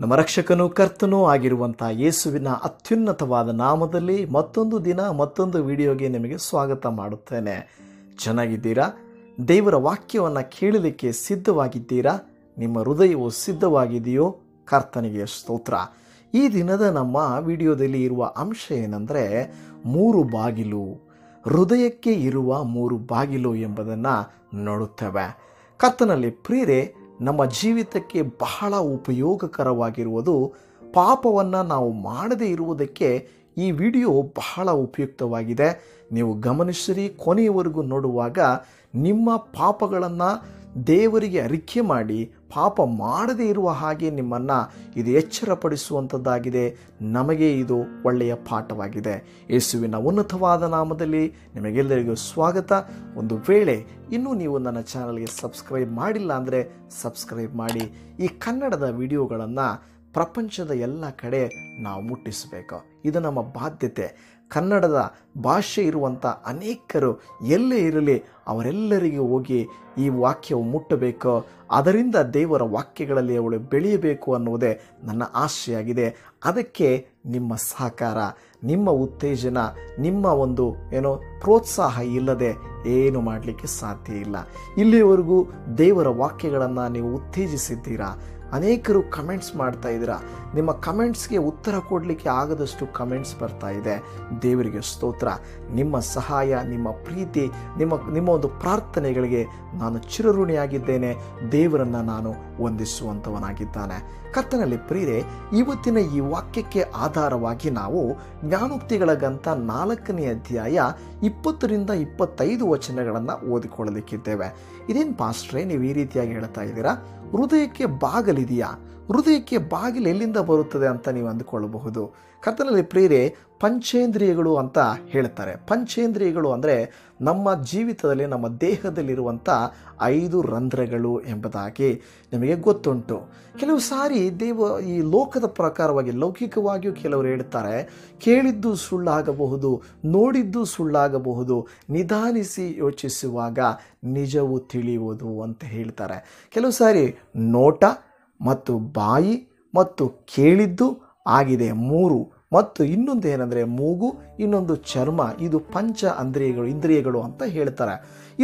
ನಮ್ಮ ರಕ್ಷಕನೂ ಕರ್ತನೂ ಆಗಿರುವಂಥ ಯೇಸುವಿನ ಅತ್ಯುನ್ನತವಾದ ನಾಮದಲ್ಲಿ ಮತ್ತೊಂದು ದಿನ ಮತ್ತೊಂದು ವಿಡಿಯೋಗೆ ನಿಮಗೆ ಸ್ವಾಗತ ಮಾಡುತ್ತೇನೆ ಚೆನ್ನಾಗಿದ್ದೀರಾ ದೇವರ ವಾಕ್ಯವನ್ನು ಕೇಳಲಿಕ್ಕೆ ಸಿದ್ಧವಾಗಿದ್ದೀರಾ ನಿಮ್ಮ ಹೃದಯವು ಸಿದ್ಧವಾಗಿದೆಯೋ ಕರ್ತನಿಗೆ ಸ್ತೋತ್ರ ಈ ದಿನದ ನಮ್ಮ ವಿಡಿಯೋದಲ್ಲಿ ಇರುವ ಅಂಶ ಏನಂದರೆ ಮೂರು ಬಾಗಿಲು ಹೃದಯಕ್ಕೆ ಇರುವ ಮೂರು ಬಾಗಿಲು ಎಂಬುದನ್ನು ನೋಡುತ್ತೇವೆ ಕರ್ತನಲ್ಲಿ ಪ್ರೀರೆ ನಮ್ಮ ಜೀವಿತಕ್ಕೆ ಬಹಳ ಉಪಯೋಗಕರವಾಗಿರುವುದು ಪಾಪವನ್ನು ನಾವು ಮಾಡದೇ ಇರುವುದಕ್ಕೆ ಈ ವಿಡಿಯೋ ಬಹಳ ಉಪಯುಕ್ತವಾಗಿದೆ ನೀವು ಗಮನಿಸಿರಿ ಕೊನೆಯವರೆಗೂ ನೋಡುವಾಗ ನಿಮ್ಮ ಪಾಪಗಳನ್ನು ದೇವರಿಗೆ ಅರಿಕೆ ಮಾಡಿ ಪಾಪ ಮಾಡದೇ ಇರುವ ಹಾಗೆ ನಿಮ್ಮನ್ನು ಇದು ಎಚ್ಚರಪಡಿಸುವಂಥದ್ದಾಗಿದೆ ನಮಗೆ ಇದು ಒಳ್ಳೆಯ ಪಾಠವಾಗಿದೆ ಯೇಸುವಿನ ಉನ್ನತವಾದ ನಾಮದಲ್ಲಿ ನಿಮಗೆಲ್ಲರಿಗೂ ಸ್ವಾಗತ ಒಂದು ವೇಳೆ ಇನ್ನೂ ನೀವು ನನ್ನ ಚಾನಲ್ಗೆ ಸಬ್ಸ್ಕ್ರೈಬ್ ಮಾಡಿಲ್ಲ ಅಂದರೆ ಸಬ್ಸ್ಕ್ರೈಬ್ ಮಾಡಿ ಈ ಕನ್ನಡದ ವಿಡಿಯೋಗಳನ್ನು ಪ್ರಪಂಚದ ಎಲ್ಲ ಕಡೆ ನಾವು ಮುಟ್ಟಿಸಬೇಕು ಇದು ನಮ್ಮ ಬಾಧ್ಯತೆ ಕನ್ನಡದ ಭಾಷೆ ಇರುವಂಥ ಅನೇಕರು ಎಲ್ಲೇ ಇರಲಿ ಅವರೆಲ್ಲರಿಗೂ ಹೋಗಿ ಈ ವಾಕ್ಯವು ಮುಟ್ಟಬೇಕು ಅದರಿಂದ ದೇವರ ವಾಕ್ಯಗಳಲ್ಲಿ ಅವಳು ಬೆಳೆಯಬೇಕು ಅನ್ನುವುದೇ ನನ್ನ ಆಶೆಯಾಗಿದೆ ಅದಕ್ಕೆ ನಿಮ್ಮ ಸಹಕಾರ ನಿಮ್ಮ ಉತ್ತೇಜನ ನಿಮ್ಮ ಒಂದು ಏನೋ ಪ್ರೋತ್ಸಾಹ ಇಲ್ಲದೆ ಏನು ಮಾಡಲಿಕ್ಕೆ ಸಾಧ್ಯ ಇಲ್ಲ ಇಲ್ಲಿಯವರೆಗೂ ದೇವರ ವಾಕ್ಯಗಳನ್ನು ನೀವು ಉತ್ತೇಜಿಸಿದ್ದೀರಾ ಅನೇಕರು ಕಮೆಂಟ್ಸ್ ಮಾಡ್ತಾ ಇದ್ದೀರಾ ನಿಮ್ಮ ಕಮೆಂಟ್ಸ್ಗೆ ಉತ್ತರ ಕೊಡಲಿಕ್ಕೆ ಆಗದಷ್ಟು ಕಮೆಂಟ್ಸ್ ಬರ್ತಾ ಇದೆ ದೇವರಿಗೆ ಸ್ತೋತ್ರ ನಿಮ್ಮ ಸಹಾಯ ನಿಮ್ಮ ಪ್ರೀತಿ ನಿಮ್ಮ ನಿಮ್ಮ ಒಂದು ಪ್ರಾರ್ಥನೆಗಳಿಗೆ ನಾನು ಚಿರಋಣಿಯಾಗಿದ್ದೇನೆ ದೇವರನ್ನು ನಾನು ವಂದಿಸುವಂಥವನಾಗಿದ್ದಾನೆ ಕತ್ತನಲ್ಲಿ ಪ್ರೀರೆ ಇವತ್ತಿನ ಈ ವಾಕ್ಯಕ್ಕೆ ಆಧಾರವಾಗಿ ನಾವು ಜ್ಞಾನೋಕ್ತಿಗಳ ಗ್ರಂಥ ನಾಲ್ಕನೇ ಅಧ್ಯಾಯ ಇಪ್ಪತ್ತರಿಂದ ಇಪ್ಪತ್ತೈದು ವಚನಗಳನ್ನು ಓದಿಕೊಳ್ಳಲಿಕ್ಕಿದ್ದೇವೆ ಇದೇನು ಪಾಸ್ಟ್ರೆ ನೀವು ಈ ರೀತಿಯಾಗಿ ಹೇಳ್ತಾ ಇದ್ದೀರಾ ಹೃದಯಕ್ಕೆ ಬಾಗಿಲಿದೆಯಾ ಹೃದಯಕ್ಕೆ ಬಾಗಿಲು ಎಲ್ಲಿಂದ ಬರುತ್ತದೆ ಅಂತ ನೀವು ಅಂದುಕೊಳ್ಳಬಹುದು ಕರ್ತನಲ್ಲಿ ಪ್ರೀರೆ ಪಂಚೇಂದ್ರಿಯಗಳು ಅಂತ ಹೇಳ್ತಾರೆ ಪಂಚೇಂದ್ರಿಯಗಳು ಅಂದರೆ ನಮ್ಮ ಜೀವಿತದಲ್ಲಿ ನಮ್ಮ ದೇಹದಲ್ಲಿರುವಂಥ ಐದು ರಂಧ್ರಗಳು ಎಂಬುದಾಗಿ ನಿಮಗೆ ಗೊತ್ತುಂಟು ಕೆಲವು ಸಾರಿ ದೇವ ಈ ಲೋಕದ ಪ್ರಕಾರವಾಗಿ ಲೌಕಿಕವಾಗಿಯೂ ಕೆಲವರು ಹೇಳ್ತಾರೆ ಕೇಳಿದ್ದು ಸುಳ್ಳಾಗಬಹುದು ನೋಡಿದ್ದು ಸುಳ್ಳಾಗಬಹುದು ನಿಧಾನಿಸಿ ಯೋಚಿಸುವಾಗ ನಿಜವು ತಿಳಿಯುವುದು ಅಂತ ಹೇಳ್ತಾರೆ ಕೆಲವು ಸಾರಿ ನೋಟ ಮತ್ತು ಬಾಯಿ ಮತ್ತು ಕೇಳಿದ್ದು ಆಗಿದೆ ಮೂರು ಮತ್ತು ಇನ್ನೊಂದು ಏನಂದರೆ ಮೂಗು ಇನ್ನೊಂದು ಚರ್ಮ ಇದು ಪಂಚ ಅಂದ್ರಿಯಗಳು ಇಂದ್ರಿಯಗಳು ಅಂತ ಹೇಳ್ತಾರೆ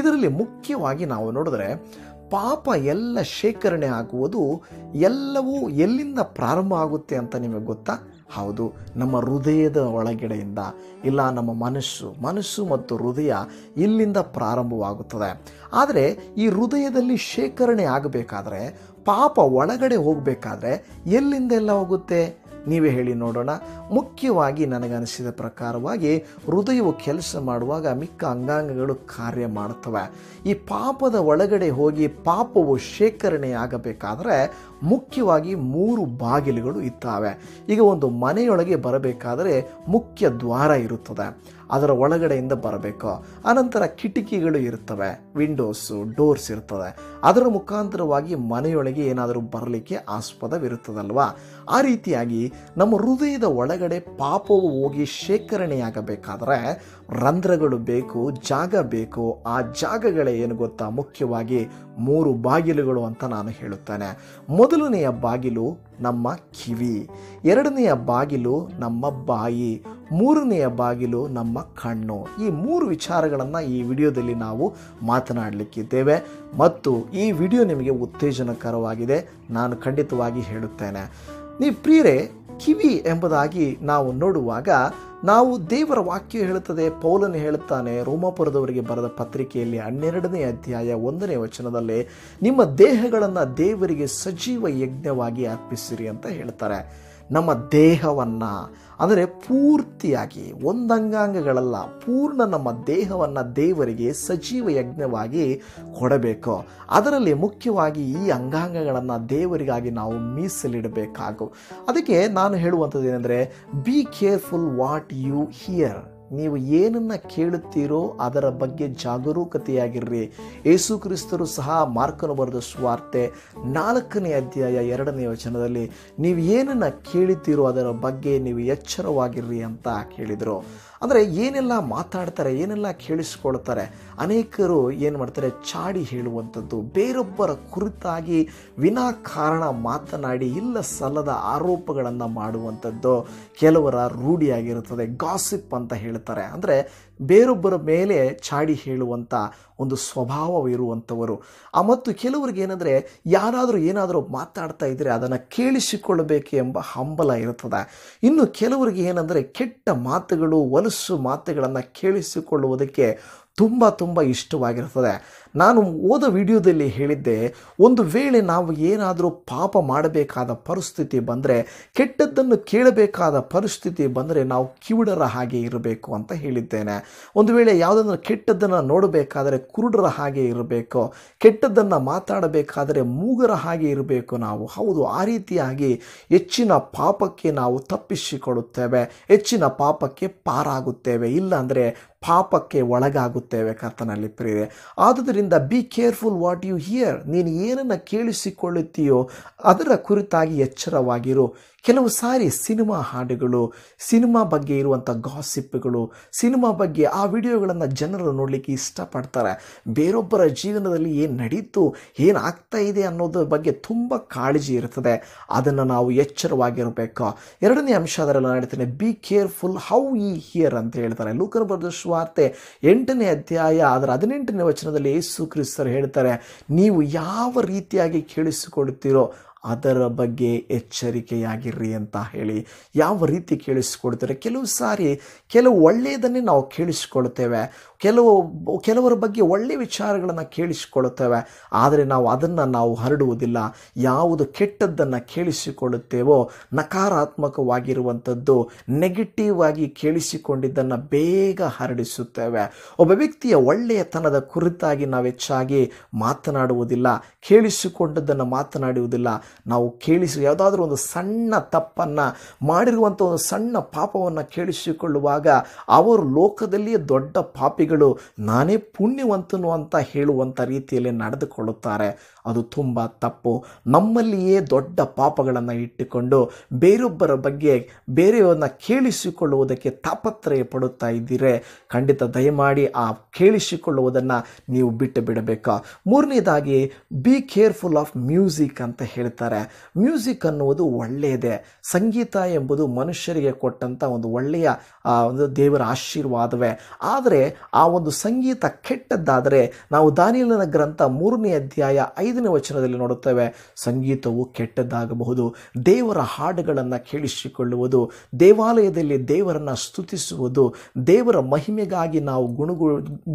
ಇದರಲ್ಲಿ ಮುಖ್ಯವಾಗಿ ನಾವು ನೋಡಿದ್ರೆ ಪಾಪ ಎಲ್ಲ ಶೇಖರಣೆ ಆಗುವುದು ಎಲ್ಲವೂ ಎಲ್ಲಿಂದ ಪ್ರಾರಂಭ ಆಗುತ್ತೆ ಅಂತ ನಿಮಗೆ ಗೊತ್ತಾ ಹೌದು ನಮ್ಮ ಹೃದಯದ ಒಳಗಡೆಯಿಂದ ಇಲ್ಲ ನಮ್ಮ ಮನಸ್ಸು ಮನಸ್ಸು ಮತ್ತು ಹೃದಯ ಇಲ್ಲಿಂದ ಪ್ರಾರಂಭವಾಗುತ್ತದೆ ಆದರೆ ಈ ಹೃದಯದಲ್ಲಿ ಶೇಖರಣೆ ಆಗಬೇಕಾದ್ರೆ ಪಾಪ ಒಳಗಡೆ ಹೋಗಬೇಕಾದ್ರೆ ಎಲ್ಲಿಂದೆಲ್ಲ ಹೋಗುತ್ತೆ ನೀವೇ ಹೇಳಿ ನೋಡೋಣ ಮುಖ್ಯವಾಗಿ ನನಗನಿಸಿದ ಪ್ರಕಾರವಾಗಿ ಹೃದಯವು ಕೆಲಸ ಮಾಡುವಾಗ ಮಿಕ್ಕ ಅಂಗಾಂಗಗಳು ಕಾರ್ಯ ಮಾಡ್ತವೆ ಈ ಪಾಪದ ಒಳಗಡೆ ಹೋಗಿ ಪಾಪವು ಶೇಖರಣೆ ಆಗಬೇಕಾದರೆ ಮುಖ್ಯವಾಗಿ ಮೂರು ಬಾಗಿಲುಗಳು ಇದ್ದಾವೆ ಈಗ ಒಂದು ಮನೆಯೊಳಗೆ ಬರಬೇಕಾದರೆ ಮುಖ್ಯ ದ್ವಾರ ಇರುತ್ತದೆ ಅದರ ಒಳಗಡೆಯಿಂದ ಬರಬೇಕು ಅನಂತರ ಕಿಟಕಿಗಳು ಇರ್ತವೆ ವಿಂಡೋಸು ಡೋರ್ಸ್ ಇರ್ತದೆ ಅದರ ಮುಖಾಂತರವಾಗಿ ಮನೆಯೊಳಗೆ ಏನಾದರೂ ಬರಲಿಕ್ಕೆ ಆಸ್ಪದವಿರುತ್ತದಲ್ವಾ ಆ ರೀತಿಯಾಗಿ ನಮ್ಮ ಹೃದಯದ ಒಳಗಡೆ ಪಾಪವು ಹೋಗಿ ಶೇಖರಣೆಯಾಗಬೇಕಾದರೆ ರಂಧ್ರಗಳು ಬೇಕು ಜಾಗ ಬೇಕು ಆ ಜಾಗಗಳೇ ಏನು ಗೊತ್ತಾ ಮುಖ್ಯವಾಗಿ ಮೂರು ಬಾಗಿಲುಗಳು ಅಂತ ನಾನು ಹೇಳುತ್ತೇನೆ ಮೊದಲನೆಯ ಬಾಗಿಲು ನಮ್ಮ ಕಿವಿ ಎರಡನೆಯ ಬಾಗಿಲು ನಮ್ಮ ಬಾಯಿ ಮೂರನೆಯ ಬಾಗಿಲು ನಮ್ಮ ಕಣ್ಣು ಈ ಮೂರು ವಿಚಾರಗಳನ್ನು ಈ ವಿಡಿಯೋದಲ್ಲಿ ನಾವು ಮಾತನಾಡಲಿಕ್ಕಿದ್ದೇವೆ ಮತ್ತು ಈ ವಿಡಿಯೋ ನಿಮಗೆ ಉತ್ತೇಜನಕರವಾಗಿದೆ ನಾನು ಖಂಡಿತವಾಗಿ ಹೇಳುತ್ತೇನೆ ನೀ ಪ್ರಿಯರೇ ಕಿವಿ ಎಂಬುದಾಗಿ ನಾವು ನೋಡುವಾಗ ನಾವು ದೇವರ ವಾಕ್ಯ ಹೇಳುತ್ತದೆ ಪೌಲನು ಹೇಳುತ್ತಾನೆ ರೋಮಾಪುರದವರಿಗೆ ಬರೆದ ಪತ್ರಿಕೆಯಲ್ಲಿ ಹನ್ನೆರಡನೇ ಅಧ್ಯಾಯ ಒಂದನೇ ವಚನದಲ್ಲಿ ನಿಮ್ಮ ದೇಹಗಳನ್ನು ದೇವರಿಗೆ ಸಜೀವ ಯಜ್ಞವಾಗಿ ಅರ್ಪಿಸಿರಿ ಅಂತ ಹೇಳ್ತಾರೆ ನಮ್ಮ ದೇಹವನ್ನು ಅಂದರೆ ಪೂರ್ತಿಯಾಗಿ ಒಂದಂಗಾಂಗಗಳಲ್ಲ ಪೂರ್ಣ ನಮ್ಮ ದೇಹವನ್ನು ದೇವರಿಗೆ ಸಜೀವ ಯಜ್ಞವಾಗಿ ಕೊಡಬೇಕು ಅದರಲ್ಲಿ ಮುಖ್ಯವಾಗಿ ಈ ಅಂಗಾಂಗಗಳನ್ನು ದೇವರಿಗಾಗಿ ನಾವು ಮೀಸಲಿಡಬೇಕಾಗು ಅದಕ್ಕೆ ನಾನು ಹೇಳುವಂಥದ್ದು ಏನಂದರೆ be careful what you hear ನೀವು ಏನನ್ನು ಕೇಳುತ್ತೀರೋ ಅದರ ಬಗ್ಗೆ ಜಾಗರೂಕತೆಯಾಗಿರ್ರಿ ಯೇಸು ಕ್ರಿಸ್ತರು ಸಹ ಮಾರ್ಕನು ಬರೆದ ಸ್ವಾರ್ತೆ ನಾಲ್ಕನೇ ಅಧ್ಯಾಯ ಎರಡನೇ ವಚನದಲ್ಲಿ ನೀವು ಏನನ್ನು ಕೇಳುತ್ತೀರೋ ಅದರ ಬಗ್ಗೆ ನೀವು ಎಚ್ಚರವಾಗಿರ್ರಿ ಅಂತ ಕೇಳಿದರು ಅಂದರೆ ಏನೆಲ್ಲ ಮಾತಾಡ್ತಾರೆ ಏನೆಲ್ಲ ಕೇಳಿಸ್ಕೊಳ್ತಾರೆ ಅನೇಕರು ಏನು ಮಾಡ್ತಾರೆ ಚಾಡಿ ಹೇಳುವಂಥದ್ದು ಬೇರೊಬ್ಬರ ಕುರಿತಾಗಿ ವಿನಾಕಾರಣ ಮಾತನಾಡಿ ಇಲ್ಲ ಸಲ್ಲದ ಆರೋಪಗಳನ್ನು ಮಾಡುವಂಥದ್ದು ಕೆಲವರ ರೂಢಿಯಾಗಿರುತ್ತದೆ ಗಾಸಿಪ್ ಅಂತ ಹೇಳ್ತಾರೆ ಅಂದರೆ ಬೇರೊಬ್ಬರ ಮೇಲೆ ಚಾಡಿ ಹೇಳುವಂಥ ಒಂದು ಸ್ವಭಾವವಿರುವಂಥವರು ಆ ಮತ್ತು ಕೆಲವರಿಗೆ ಏನಂದರೆ ಯಾರಾದರೂ ಏನಾದರೂ ಮಾತಾಡ್ತಾ ಇದ್ದರೆ ಅದನ್ನು ಕೇಳಿಸಿಕೊಳ್ಳಬೇಕು ಎಂಬ ಹಂಬಲ ಇರುತ್ತದೆ ಇನ್ನು ಕೆಲವರಿಗೆ ಏನಂದರೆ ಕೆಟ್ಟ ಮಾತುಗಳು ಒಲಸು ಮಾತುಗಳನ್ನು ಕೇಳಿಸಿಕೊಳ್ಳುವುದಕ್ಕೆ ತುಂಬ ತುಂಬ ಇಷ್ಟವಾಗಿರ್ತದೆ ನಾನು ಓದ ವಿಡಿಯೋದಲ್ಲಿ ಹೇಳಿದ್ದೆ ಒಂದು ವೇಳೆ ನಾವು ಏನಾದರೂ ಪಾಪ ಮಾಡಬೇಕಾದ ಪರಿಸ್ಥಿತಿ ಬಂದರೆ ಕೆಟ್ಟದ್ದನ್ನು ಕೇಳಬೇಕಾದ ಪರಿಸ್ಥಿತಿ ಬಂದರೆ ನಾವು ಕಿವುಡರ ಹಾಗೆ ಇರಬೇಕು ಅಂತ ಹೇಳಿದ್ದೇನೆ ಒಂದು ವೇಳೆ ಯಾವುದಾದ್ರೂ ಕೆಟ್ಟದ್ದನ್ನು ನೋಡಬೇಕಾದರೆ ಕುರುಡರ ಹಾಗೆ ಇರಬೇಕು ಕೆಟ್ಟದ್ದನ್ನು ಮಾತಾಡಬೇಕಾದರೆ ಮೂಗರ ಹಾಗೆ ಇರಬೇಕು ನಾವು ಹೌದು ಆ ರೀತಿಯಾಗಿ ಹೆಚ್ಚಿನ ಪಾಪಕ್ಕೆ ನಾವು ತಪ್ಪಿಸಿಕೊಳ್ಳುತ್ತೇವೆ ಹೆಚ್ಚಿನ ಪಾಪಕ್ಕೆ ಪಾರಾಗುತ್ತೇವೆ ಇಲ್ಲಾಂದರೆ ಪಾಪಕ್ಕೆ ಒಳಗಾಗುತ್ತೇವೆ ಕರ್ತನಲ್ಲಿ ಪ್ರಿಯೆ ಆದುದರಿಂದ be careful what you hear ನೀನು ಏನನ್ನು ಕೇಳಿಸಿಕೊಳ್ಳುತ್ತೀಯೋ ಅದರ ಕುರಿತಾಗಿ ಎಚ್ಚರವಾಗಿರು ಕೆಲವು ಸಾರಿ ಸಿನಿಮಾ ಹಾಡುಗಳು ಸಿನಿಮಾ ಬಗ್ಗೆ ಇರುವಂಥ ಗಾಸಿಪ್ಗಳು ಸಿನಿಮಾ ಬಗ್ಗೆ ಆ ವಿಡಿಯೋಗಳನ್ನು ಜನರು ನೋಡಲಿಕ್ಕೆ ಇಷ್ಟಪಡ್ತಾರೆ ಬೇರೊಬ್ಬರ ಜೀವನದಲ್ಲಿ ಏನು ನಡೀತು ಏನಾಗ್ತಾ ಇದೆ ಅನ್ನೋದ್ರ ಬಗ್ಗೆ ತುಂಬ ಕಾಳಜಿ ಇರ್ತದೆ ಅದನ್ನು ನಾವು ಎಚ್ಚರವಾಗಿರಬೇಕು ಎರಡನೇ ಅಂಶ ಅದರಲ್ಲಿ ನಾನು be careful how you hear ಅಂತ ಹೇಳ್ತಾರೆ ಲೂಕರ್ ಬರ್ದಶ್ ಸುವಾರ್ತೆ ಎಂಟನೇ ಅಧ್ಯಾಯ ಅದರ ಹದಿನೆಂಟನೇ ವಚನದಲ್ಲಿ ಯೇಸು ಕ್ರಿಸ್ತರು ಹೇಳ್ತಾರೆ ನೀವು ಯಾವ ರೀತಿಯಾಗಿ ಕೇಳಿಸಿಕೊಳ್ತೀರೋ ಅದರ ಬಗ್ಗೆ ಎಚ್ಚರಿಕೆಯಾಗಿರ್ರಿ ಅಂತ ಹೇಳಿ ಯಾವ ರೀತಿ ಕೇಳಿಸ್ಕೊಡ್ತಾರೆ ಕೆಲವು ಸಾರಿ ಕೆಲವು ಒಳ್ಳೆಯದನ್ನೇ ನಾವು ಕೇಳಿಸ್ಕೊಳ್ತೇವೆ ಕೆಲವು ಕೆಲವರ ಬಗ್ಗೆ ಒಳ್ಳೆಯ ವಿಚಾರಗಳನ್ನು ಕೇಳಿಸಿಕೊಳ್ಳುತ್ತೇವೆ ಆದರೆ ನಾವು ಅದನ್ನು ನಾವು ಹರಡುವುದಿಲ್ಲ ಯಾವುದು ಕೆಟ್ಟದ್ದನ್ನು ಕೇಳಿಸಿಕೊಳ್ಳುತ್ತೇವೋ ನಕಾರಾತ್ಮಕವಾಗಿರುವಂಥದ್ದು ನೆಗೆಟಿವ್ ಆಗಿ ಕೇಳಿಸಿಕೊಂಡಿದ್ದನ್ನು ಬೇಗ ಹರಡಿಸುತ್ತೇವೆ ಒಬ್ಬ ವ್ಯಕ್ತಿಯ ಒಳ್ಳೆಯತನದ ಕುರಿತಾಗಿ ನಾವು ಹೆಚ್ಚಾಗಿ ಮಾತನಾಡುವುದಿಲ್ಲ ಕೇಳಿಸಿಕೊಂಡದ್ದನ್ನು ಮಾತನಾಡುವುದಿಲ್ಲ ನಾವು ಕೇಳಿಸಿ ಯಾವುದಾದ್ರೂ ಒಂದು ಸಣ್ಣ ತಪ್ಪನ್ನು ಮಾಡಿರುವಂಥ ಒಂದು ಸಣ್ಣ ಪಾಪವನ್ನು ಕೇಳಿಸಿಕೊಳ್ಳುವಾಗ ಅವರು ಲೋಕದಲ್ಲಿಯೇ ದೊಡ್ಡ ಪಾಪಿ ನಾನೇ ಪುಣ್ಯವಂತನು ಅಂತ ಹೇಳುವಂಥ ರೀತಿಯಲ್ಲಿ ನಡೆದುಕೊಳ್ಳುತ್ತಾರೆ ಅದು ತುಂಬ ತಪ್ಪು ನಮ್ಮಲ್ಲಿಯೇ ದೊಡ್ಡ ಪಾಪಗಳನ್ನು ಇಟ್ಟುಕೊಂಡು ಬೇರೊಬ್ಬರ ಬಗ್ಗೆ ಬೇರೆಯವ್ರನ್ನ ಕೇಳಿಸಿಕೊಳ್ಳುವುದಕ್ಕೆ ತಾಪತ್ರಯ ಪಡುತ್ತಾ ಇದ್ದೀರೆ ಖಂಡಿತ ದಯಮಾಡಿ ಆ ಕೇಳಿಸಿಕೊಳ್ಳುವುದನ್ನು ನೀವು ಬಿಟ್ಟು ಬಿಡಬೇಕು ಮೂರನೇದಾಗಿ ಬಿ ಕೇರ್ಫುಲ್ ಆಫ್ ಮ್ಯೂಸಿಕ್ ಅಂತ ಹೇಳ್ತಾರೆ ಮ್ಯೂಸಿಕ್ ಅನ್ನುವುದು ಒಳ್ಳೆಯದೇ ಸಂಗೀತ ಎಂಬುದು ಮನುಷ್ಯರಿಗೆ ಕೊಟ್ಟಂಥ ಒಂದು ಒಳ್ಳೆಯ ಒಂದು ದೇವರ ಆಶೀರ್ವಾದವೇ ಆದರೆ ಆ ಒಂದು ಸಂಗೀತ ಕೆಟ್ಟದ್ದಾದರೆ ನಾವು ದಾನಿಲನ ಗ್ರಂಥ ಮೂರನೇ ಅಧ್ಯಾಯ ಐದು ಐದನೇ ವಚನದಲ್ಲಿ ನೋಡುತ್ತೇವೆ ಸಂಗೀತವು ಕೆಟ್ಟದ್ದಾಗಬಹುದು ದೇವರ ಹಾಡುಗಳನ್ನು ಕೇಳಿಸಿಕೊಳ್ಳುವುದು ದೇವಾಲಯದಲ್ಲಿ ದೇವರನ್ನು ಸ್ತುತಿಸುವುದು ದೇವರ ಮಹಿಮೆಗಾಗಿ ನಾವು ಗುಣಗು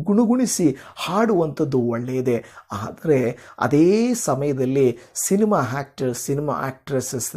ಗುಣಗುಣಿಸಿ ಹಾಡುವಂಥದ್ದು ಒಳ್ಳೆಯದೇ ಆದರೆ ಅದೇ ಸಮಯದಲ್ಲಿ cinema actor cinema actresses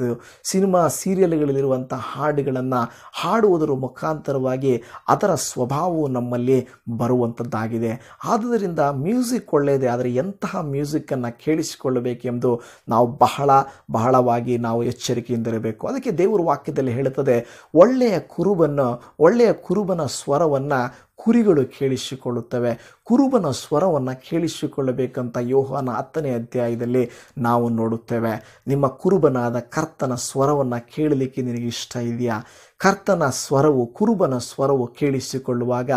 cinema ಸೀರಿಯಲ್ಗಳಲ್ಲಿರುವಂಥ ಹಾಡುಗಳನ್ನು ಹಾಡುವುದರ ಮುಖಾಂತರವಾಗಿ ಅದರ ಸ್ವಭಾವವು ನಮ್ಮಲ್ಲಿ ಬರುವಂಥದ್ದಾಗಿದೆ ಆದ್ದರಿಂದ ಮ್ಯೂಸಿಕ್ ಒಳ್ಳೆಯದೇ ಆದರೆ ಎಂತಹ ಮ್ಯೂಸಿಕ್ಕನ್ನು ಕೇಳಿಸಿಕೊಳ್ಳಬೇಕೆಂದು ನಾವು ಬಹಳ ಬಹಳವಾಗಿ ನಾವು ಎಚ್ಚರಿಕೆಯಿಂದಿರಬೇಕು ಅದಕ್ಕೆ ದೇವರ ವಾಕ್ಯದಲ್ಲಿ ಹೇಳುತ್ತದೆ ಒಳ್ಳೆಯ ಕುರುಬನ್ನು ಒಳ್ಳೆಯ ಕುರುಬನ ಸ್ವರವನ್ನು ಕುರಿಗಳು ಕೇಳಿಸಿಕೊಳ್ಳುತ್ತವೆ ಕುರುಬನ ಸ್ವರವನ್ನು ಕೇಳಿಸಿಕೊಳ್ಳಬೇಕಂತ ಯೋಹಾನ ಹತ್ತನೇ ಅಧ್ಯಾಯದಲ್ಲಿ ನಾವು ನೋಡುತ್ತೇವೆ ನಿಮ್ಮ ಕುರುಬನಾದ ಕರ್ತನ ಸ್ವರವನ್ನು ಕೇಳಲಿಕ್ಕೆ ನಿನಗೆ ಇಷ್ಟ ಇದೆಯಾ ಕರ್ತನ ಸ್ವರವು ಕುರುಬನ ಸ್ವರವು ಕೇಳಿಸಿಕೊಳ್ಳುವಾಗ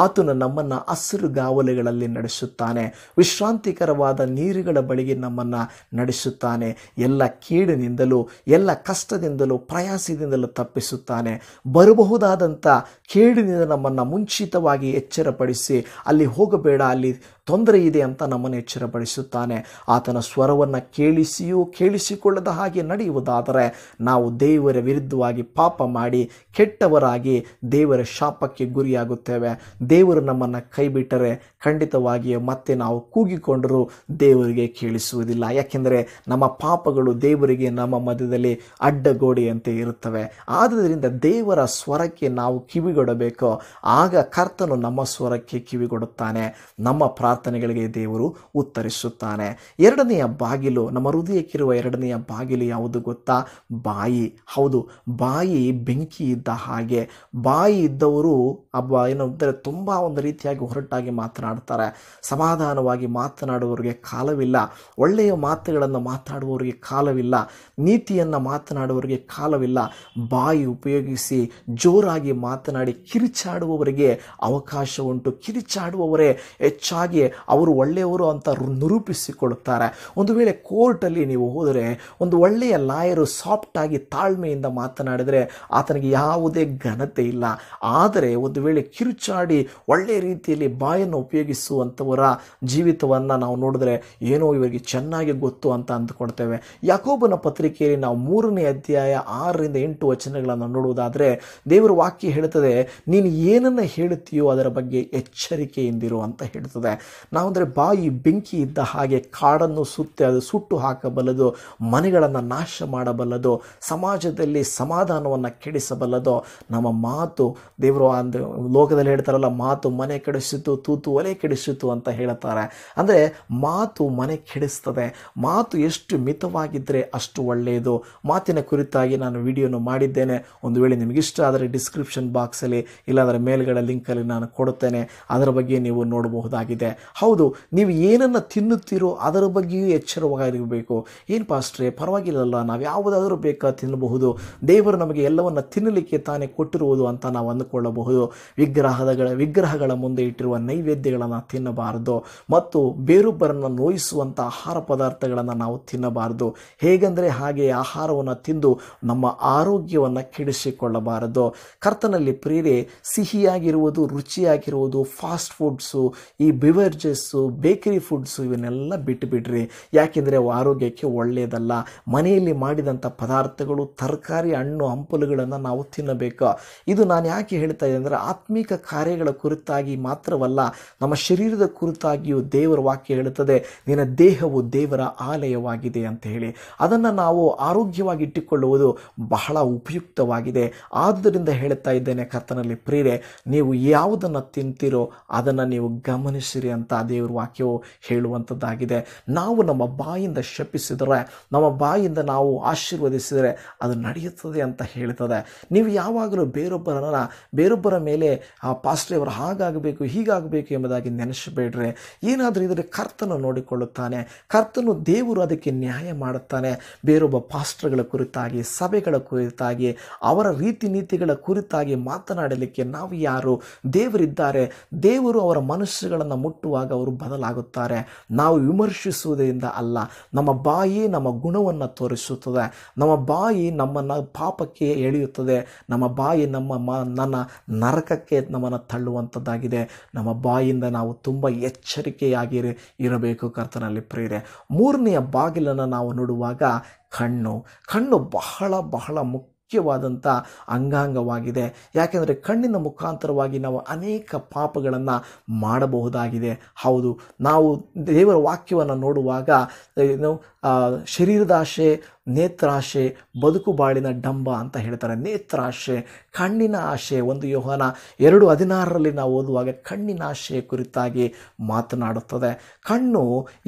ಆತನು ನಮ್ಮನ್ನು ಹಸಿರು ಗಾವಲೆಗಳಲ್ಲಿ ನಡೆಸುತ್ತಾನೆ ವಿಶ್ರಾಂತಿಕರವಾದ ನೀರುಗಳ ಬಳಿಗೆ ನಮ್ಮನ್ನು ನಡೆಸುತ್ತಾನೆ ಎಲ್ಲ ಕೇಡಿನಿಂದಲೂ ಎಲ್ಲ ಕಷ್ಟದಿಂದಲೂ ಪ್ರಯಾಸದಿಂದಲೂ ತಪ್ಪಿಸುತ್ತಾನೆ ಬರಬಹುದಾದಂಥ ಕೇಡಿನಿಂದ ನಮ್ಮನ್ನು ಮುಂಚಿತ ಸ್ಪಷ್ಟವಾಗಿ ಎಚ್ಚರಪಡಿಸಿ ಅಲ್ಲಿ ಹೋಗಬೇಡ ಅಲ್ಲಿ ತೊಂದರೆ ಇದೆ ಅಂತ ನಮ್ಮನ್ನು ಎಚ್ಚರಪಡಿಸುತ್ತಾನೆ ಆತನ ಸ್ವರವನ್ನು ಕೇಳಿಸಿಯೂ ಕೇಳಿಸಿಕೊಳ್ಳದ ಹಾಗೆ ನಡೆಯುವುದಾದರೆ ನಾವು ದೇವರ ವಿರುದ್ಧವಾಗಿ ಪಾಪ ಮಾಡಿ ಕೆಟ್ಟವರಾಗಿ ದೇವರ ಶಾಪಕ್ಕೆ ಗುರಿಯಾಗುತ್ತೇವೆ ದೇವರು ನಮ್ಮನ್ನು ಕೈಬಿಟ್ಟರೆ ಖಂಡಿತವಾಗಿಯೇ ಮತ್ತೆ ನಾವು ಕೂಗಿಕೊಂಡರೂ ದೇವರಿಗೆ ಕೇಳಿಸುವುದಿಲ್ಲ ಯಾಕೆಂದರೆ ನಮ್ಮ ಪಾಪಗಳು ದೇವರಿಗೆ ನಮ್ಮ ಮಧ್ಯದಲ್ಲಿ ಅಡ್ಡಗೋಡೆಯಂತೆ ಇರುತ್ತವೆ ಆದ್ದರಿಂದ ದೇವರ ಸ್ವರಕ್ಕೆ ನಾವು ಕಿವಿಗೊಡಬೇಕು ಆಗ ಕರ್ ಕರ್ತನು ನಮ್ಮ ಸ್ವರಕ್ಕೆ ಕಿವಿಗೊಡುತ್ತಾನೆ ನಮ್ಮ ಪ್ರಾರ್ಥನೆಗಳಿಗೆ ದೇವರು ಉತ್ತರಿಸುತ್ತಾನೆ ಎರಡನೆಯ ಬಾಗಿಲು ನಮ್ಮ ಹೃದಯಕ್ಕಿರುವ ಎರಡನೆಯ ಬಾಗಿಲು ಯಾವುದು ಗೊತ್ತಾ ಬಾಯಿ ಹೌದು ಬಾಯಿ ಬೆಂಕಿ ಇದ್ದ ಹಾಗೆ ಬಾಯಿ ಇದ್ದವರು ಹಬ್ಬ ಏನು ಅಂದರೆ ತುಂಬ ಒಂದು ರೀತಿಯಾಗಿ ಹೊರಟಾಗಿ ಮಾತನಾಡ್ತಾರೆ ಸಮಾಧಾನವಾಗಿ ಮಾತನಾಡುವವರಿಗೆ ಕಾಲವಿಲ್ಲ ಒಳ್ಳೆಯ ಮಾತುಗಳನ್ನು ಮಾತನಾಡುವವರಿಗೆ ಕಾಲವಿಲ್ಲ ನೀತಿಯನ್ನು ಮಾತನಾಡುವವರಿಗೆ ಕಾಲವಿಲ್ಲ ಬಾಯಿ ಉಪಯೋಗಿಸಿ ಜೋರಾಗಿ ಮಾತನಾಡಿ ಕಿರಿಚಾಡುವವರಿಗೆ ಅವಕಾಶ ಉಂಟು ಕಿರಿಚಾಡುವವರೇ ಹೆಚ್ಚಾಗಿ ಅವರು ಒಳ್ಳೆಯವರು ಅಂತ ನಿರೂಪಿಸಿಕೊಳ್ಳುತ್ತಾರೆ ಒಂದು ವೇಳೆ ಕೋರ್ಟಲ್ಲಿ ನೀವು ಹೋದರೆ ಒಂದು ಒಳ್ಳೆಯ ಲಾಯರು ಸಾಫ್ಟಾಗಿ ತಾಳ್ಮೆಯಿಂದ ಮಾತನಾಡಿದರೆ ಆತನಿಗೆ ಯಾವುದೇ ಘನತೆ ಇಲ್ಲ ಆದರೆ ಒಂದು ವೇಳೆ ಕಿರುಚಾಡಿ ಒಳ್ಳೆಯ ರೀತಿಯಲ್ಲಿ ಬಾಯನ್ನು ಉಪಯೋಗಿಸುವಂಥವರ ಜೀವಿತವನ್ನು ನಾವು ನೋಡಿದ್ರೆ ಏನೋ ಇವರಿಗೆ ಚೆನ್ನಾಗಿ ಗೊತ್ತು ಅಂತ ಅಂದ್ಕೊಳ್ತೇವೆ ಯಾಕೋಬನ ಪತ್ರಿಕೆಯಲ್ಲಿ ನಾವು ಮೂರನೇ ಅಧ್ಯಾಯ ಆರರಿಂದ ಎಂಟು ವಚನಗಳನ್ನು ನೋಡುವುದಾದರೆ ದೇವರ ವಾಕ್ಯ ಹೇಳುತ್ತದೆ ನೀನು ಏನನ್ನು ಹೇಳುತ್ತೀಯ ನೀತಿಯು ಅದರ ಬಗ್ಗೆ ಎಚ್ಚರಿಕೆಯಿಂದಿರು ಅಂತ ಹೇಳ್ತದೆ ಅಂದರೆ ಬಾಯಿ ಬೆಂಕಿ ಇದ್ದ ಹಾಗೆ ಕಾಡನ್ನು ಸುತ್ತ ಅದು ಸುಟ್ಟು ಹಾಕಬಲ್ಲದು ಮನೆಗಳನ್ನು ನಾಶ ಮಾಡಬಲ್ಲದು ಸಮಾಜದಲ್ಲಿ ಸಮಾಧಾನವನ್ನು ಕೆಡಿಸಬಲ್ಲದು ನಮ್ಮ ಮಾತು ದೇವರು ಅಂದರೆ ಲೋಕದಲ್ಲಿ ಹೇಳ್ತಾರಲ್ಲ ಮಾತು ಮನೆ ಕೆಡಿಸಿತು ತೂತು ಒಲೆ ಕೆಡಿಸಿತು ಅಂತ ಹೇಳ್ತಾರೆ ಅಂದರೆ ಮಾತು ಮನೆ ಕೆಡಿಸ್ತದೆ ಮಾತು ಎಷ್ಟು ಮಿತವಾಗಿದ್ದರೆ ಅಷ್ಟು ಒಳ್ಳೆಯದು ಮಾತಿನ ಕುರಿತಾಗಿ ನಾನು ವಿಡಿಯೋನು ಮಾಡಿದ್ದೇನೆ ಒಂದು ವೇಳೆ ನಿಮಗಿಷ್ಟ ಆದರೆ ಡಿಸ್ಕ್ರಿಪ್ಷನ್ ಬಾಕ್ಸಲ್ಲಿ ಇಲ್ಲಾಂದರೆ ಮೇಲ್ಗಡೆ ಲಿಂಕಲ್ಲಿ ನಾನು ಕೊಡುತ್ತೇನೆ ಅದರ ಬಗ್ಗೆ ನೀವು ನೋಡಬಹುದಾಗಿದೆ ಹೌದು ನೀವು ಏನನ್ನು ತಿನ್ನುತ್ತೀರೋ ಅದರ ಬಗ್ಗೆಯೂ ಎಚ್ಚರವಾಗಿರಬೇಕು ಏನು ಪಾಸ್ಟ್ರೆ ಪರವಾಗಿಲ್ಲಲ್ಲ ನಾವು ಯಾವುದಾದರೂ ಬೇಕಾ ತಿನ್ನಬಹುದು ದೇವರು ನಮಗೆ ಎಲ್ಲವನ್ನು ತಿನ್ನಲಿಕ್ಕೆ ತಾನೇ ಕೊಟ್ಟಿರುವುದು ಅಂತ ನಾವು ಅಂದುಕೊಳ್ಳಬಹುದು ವಿಗ್ರಹದ ವಿಗ್ರಹಗಳ ಮುಂದೆ ಇಟ್ಟಿರುವ ನೈವೇದ್ಯಗಳನ್ನು ತಿನ್ನಬಾರದು ಮತ್ತು ಬೇರೊಬ್ಬರನ್ನು ನೋಯಿಸುವಂಥ ಆಹಾರ ಪದಾರ್ಥಗಳನ್ನು ನಾವು ತಿನ್ನಬಾರದು ಹೇಗೆಂದರೆ ಹಾಗೆ ಆಹಾರವನ್ನು ತಿಂದು ನಮ್ಮ ಆರೋಗ್ಯವನ್ನು ಕೆಡಿಸಿಕೊಳ್ಳಬಾರದು ಕರ್ತನಲ್ಲಿ ಪ್ರೇರೆ ಸಿಹಿಯಾಗಿರುವುದು ರುಚಿಯಾಗಿರುವುದು ಫಾಸ್ಟ್ ಫುಡ್ಸು ಈ ಬಿವರ್ಜಸ್ಸು ಬೇಕರಿ ಫುಡ್ಸು ಇವನ್ನೆಲ್ಲ ಬಿಟ್ಟು ಬಿಡ್ರಿ ಯಾಕೆಂದರೆ ಅವು ಆರೋಗ್ಯಕ್ಕೆ ಒಳ್ಳೆಯದಲ್ಲ ಮನೆಯಲ್ಲಿ ಮಾಡಿದಂಥ ಪದಾರ್ಥಗಳು ತರಕಾರಿ ಹಣ್ಣು ಹಂಪಲುಗಳನ್ನು ನಾವು ತಿನ್ನಬೇಕು ಇದು ನಾನು ಯಾಕೆ ಹೇಳ್ತಾ ಇದ್ದೆ ಅಂದರೆ ಆತ್ಮಿಕ ಕಾರ್ಯಗಳ ಕುರಿತಾಗಿ ಮಾತ್ರವಲ್ಲ ನಮ್ಮ ಶರೀರದ ಕುರಿತಾಗಿಯೂ ದೇವರ ವಾಕ್ಯ ಹೇಳುತ್ತದೆ ನಿನ್ನ ದೇಹವು ದೇವರ ಆಲಯವಾಗಿದೆ ಅಂತ ಹೇಳಿ ಅದನ್ನು ನಾವು ಆರೋಗ್ಯವಾಗಿ ಇಟ್ಟುಕೊಳ್ಳುವುದು ಬಹಳ ಉಪಯುಕ್ತವಾಗಿದೆ ಆದ್ದರಿಂದ ಹೇಳ್ತಾ ಇದ್ದೇನೆ ಕರ್ತನಲ್ಲಿ ಪ್ರೀರೆ ನೀವು ಯಾವ ಯಾವುದನ್ನು ತಿಂತೀರೋ ಅದನ್ನು ನೀವು ಗಮನಿಸಿರಿ ಅಂತ ದೇವ್ರ ವಾಕ್ಯವು ಹೇಳುವಂಥದ್ದಾಗಿದೆ ನಾವು ನಮ್ಮ ಬಾಯಿಂದ ಶಪಿಸಿದರೆ ನಮ್ಮ ಬಾಯಿಂದ ನಾವು ಆಶೀರ್ವದಿಸಿದರೆ ಅದು ನಡೆಯುತ್ತದೆ ಅಂತ ಹೇಳ್ತದೆ ನೀವು ಯಾವಾಗಲೂ ಬೇರೊಬ್ಬರನ್ನು ಬೇರೊಬ್ಬರ ಮೇಲೆ ಆ ಪಾಸ್ಟ್ರಿಯವರು ಹಾಗಾಗಬೇಕು ಹೀಗಾಗಬೇಕು ಎಂಬುದಾಗಿ ನೆನೆಸಬೇಡ್ರಿ ಏನಾದರೂ ಇದರಲ್ಲಿ ಕರ್ತನು ನೋಡಿಕೊಳ್ಳುತ್ತಾನೆ ಕರ್ತನು ದೇವರು ಅದಕ್ಕೆ ನ್ಯಾಯ ಮಾಡುತ್ತಾನೆ ಬೇರೊಬ್ಬ ಪಾಸ್ಟ್ರಗಳ ಕುರಿತಾಗಿ ಸಭೆಗಳ ಕುರಿತಾಗಿ ಅವರ ರೀತಿ ನೀತಿಗಳ ಕುರಿತಾಗಿ ಮಾತನಾಡಲಿಕ್ಕೆ ನಾವು ಯಾರು ದೇವರಿದ್ದಾರೆ ದೇವರು ಅವರ ಮನಸ್ಸುಗಳನ್ನು ಮುಟ್ಟುವಾಗ ಅವರು ಬದಲಾಗುತ್ತಾರೆ ನಾವು ವಿಮರ್ಶಿಸುವುದರಿಂದ ಅಲ್ಲ ನಮ್ಮ ಬಾಯಿ ನಮ್ಮ ಗುಣವನ್ನು ತೋರಿಸುತ್ತದೆ ನಮ್ಮ ಬಾಯಿ ನಮ್ಮನ್ನು ಪಾಪಕ್ಕೆ ಎಳೆಯುತ್ತದೆ ನಮ್ಮ ಬಾಯಿ ನಮ್ಮ ಮ ನನ್ನ ನರಕಕ್ಕೆ ನಮ್ಮನ್ನು ತಳ್ಳುವಂಥದ್ದಾಗಿದೆ ನಮ್ಮ ಬಾಯಿಯಿಂದ ನಾವು ತುಂಬ ಎಚ್ಚರಿಕೆಯಾಗಿರಿ ಇರಬೇಕು ಕರ್ತನಲ್ಲಿ ಪ್ರೇರೆ ಮೂರನೆಯ ಬಾಗಿಲನ್ನು ನಾವು ನೋಡುವಾಗ ಕಣ್ಣು ಕಣ್ಣು ಬಹಳ ಬಹಳ ಮುಖ್ಯ ಮುಖ್ಯವಾದಂಥ ಅಂಗಾಂಗವಾಗಿದೆ ಯಾಕೆಂದರೆ ಕಣ್ಣಿನ ಮುಖಾಂತರವಾಗಿ ನಾವು ಅನೇಕ ಪಾಪಗಳನ್ನು ಮಾಡಬಹುದಾಗಿದೆ ಹೌದು ನಾವು ದೇವರ ವಾಕ್ಯವನ್ನು ನೋಡುವಾಗ ಏನು ಶರೀರದಾಶೆ ನೇತ್ರಾಶೆ ಬದುಕು ಬಾಳಿನ ಡಂಬ ಅಂತ ಹೇಳ್ತಾರೆ ನೇತ್ರಾಶೆ ಕಣ್ಣಿನ ಆಶೆ ಒಂದು ಯೋಹನ ಎರಡು ಹದಿನಾರರಲ್ಲಿ ನಾವು ಓದುವಾಗ ಕಣ್ಣಿನ ಆಶೆಯ ಕುರಿತಾಗಿ ಮಾತನಾಡುತ್ತದೆ ಕಣ್ಣು